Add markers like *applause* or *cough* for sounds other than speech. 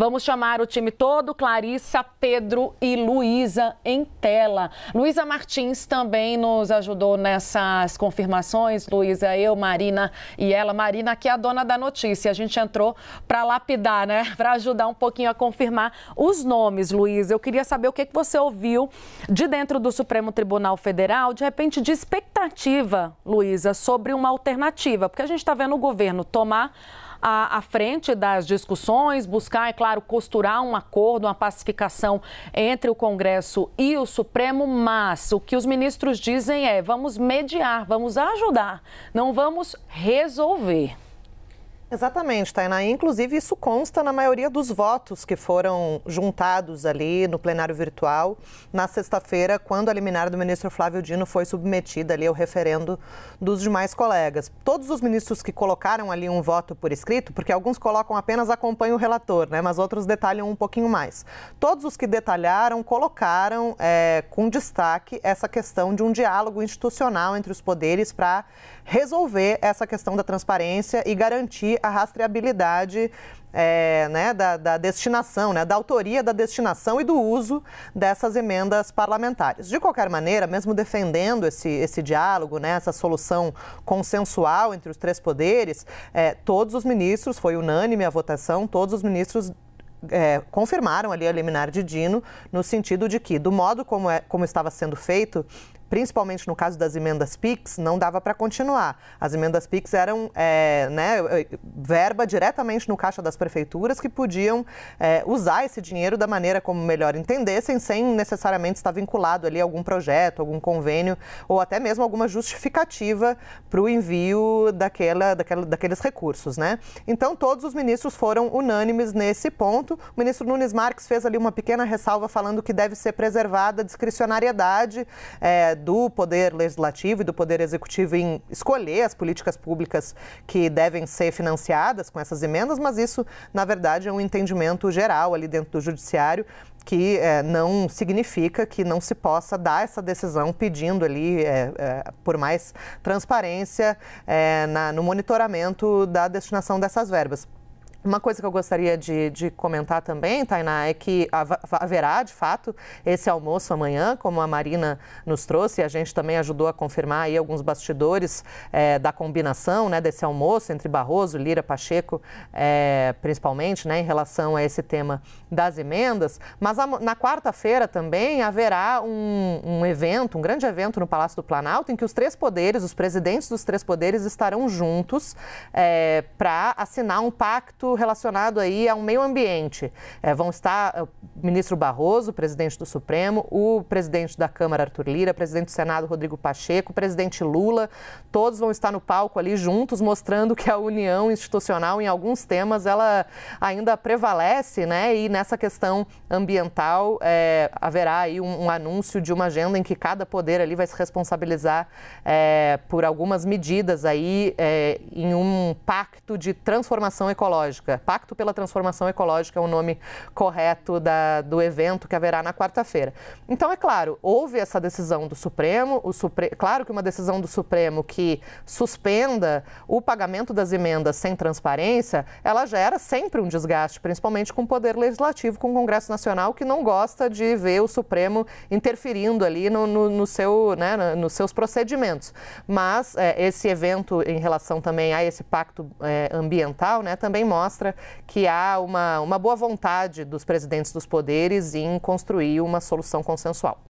Vamos chamar o time todo, Clarissa, Pedro e Luísa em tela. Luísa Martins também nos ajudou nessas confirmações. Luísa, eu, Marina e ela. Marina, que é a dona da notícia. A gente entrou para lapidar, né? *laughs* Para ajudar um pouquinho a confirmar os nomes, Luísa. Eu queria saber o que, que você ouviu de dentro do Supremo Tribunal Federal, de repente, de expectativa, Luísa, sobre uma alternativa. Porque a gente está vendo o governo tomar à, à frente das discussões, buscar, é claro, costurar um acordo, uma pacificação entre o Congresso e o Supremo, mas o que os ministros dizem é: vamos mediar, vamos ajudar, não vamos resolver. Exatamente, Tainá. Inclusive, isso consta na maioria dos votos que foram juntados ali no plenário virtual na sexta-feira, quando a liminar do ministro Flávio Dino foi submetida ali ao referendo dos demais colegas. Todos os ministros que colocaram ali um voto por escrito, porque alguns colocam apenas acompanha o relator, né, mas outros detalham um pouquinho mais. Todos os que detalharam colocaram é, com destaque essa questão de um diálogo institucional entre os poderes para resolver essa questão da transparência e garantir a rastreabilidade é, né, da, da, destinação, né, da autoria da destinação e do uso dessas emendas parlamentares. De qualquer maneira, mesmo defendendo esse, esse diálogo, né, essa solução consensual entre os três poderes, é, todos os ministros, foi unânime a votação, todos os ministros é, confirmaram ali a liminar de Dino, no sentido de que, do modo como, é, como estava sendo feito, principalmente no caso das emendas PIX, não dava para continuar. As emendas PIX eram é, né, verba diretamente no caixa das prefeituras que podiam é, usar esse dinheiro da maneira como melhor entendessem, sem necessariamente estar vinculado ali a algum projeto, algum convênio ou até mesmo alguma justificativa para o envio daquela, daquela, daqueles recursos. Né? Então, todos os ministros foram unânimes nesse ponto. O ministro Nunes Marques fez ali uma pequena ressalva falando que deve ser preservada a discricionariedade é, do Poder Legislativo e do Poder Executivo em escolher as políticas públicas que devem ser financiadas com essas emendas, mas isso, na verdade, é um entendimento geral ali dentro do Judiciário que é, não significa que não se possa dar essa decisão pedindo ali é, é, por mais transparência é, na, no monitoramento da destinação dessas verbas. Uma coisa que eu gostaria de, de comentar também, Tainá, é que haverá, de fato, esse almoço amanhã, como a Marina nos trouxe, e a gente também ajudou a confirmar aí alguns bastidores é, da combinação né, desse almoço entre Barroso, Lira, Pacheco, é, principalmente, né, em relação a esse tema das emendas. Mas a, na quarta-feira também haverá um, um evento, um grande evento no Palácio do Planalto, em que os três poderes, os presidentes dos três poderes, estarão juntos é, eh, para assinar um pacto relacionado aí ao meio ambiente. É, vão estar eh, o ministro Barroso, presidente do Supremo, o presidente da Câmara, Arthur Lira, presidente do Senado, Rodrigo Pacheco, presidente Lula, todos vão estar no palco ali juntos, mostrando que a união institucional em alguns temas ela ainda prevalece, né? E nessa questão ambiental é, haverá aí um, um, anúncio de uma agenda em que cada poder ali vai se responsabilizar é, por algumas medidas aí é, em um pacto de transformação ecológica ecológica. Pacto pela Transformação Ecológica é o nome correto da, do evento que haverá na quarta-feira. Então, é claro, houve essa decisão do Supremo, o Supre... claro que uma decisão do Supremo que suspenda o pagamento das emendas sem transparência, ela gera sempre um desgaste, principalmente com o Poder Legislativo, com o Congresso Nacional, que não gosta de ver o Supremo interferindo ali no, no, no seu, né, nos seus procedimentos. Mas é, esse evento, em relação também a esse pacto é, ambiental, né, também mostra mostra que há uma, uma boa vontade dos presidentes dos poderes em construir uma solução consensual.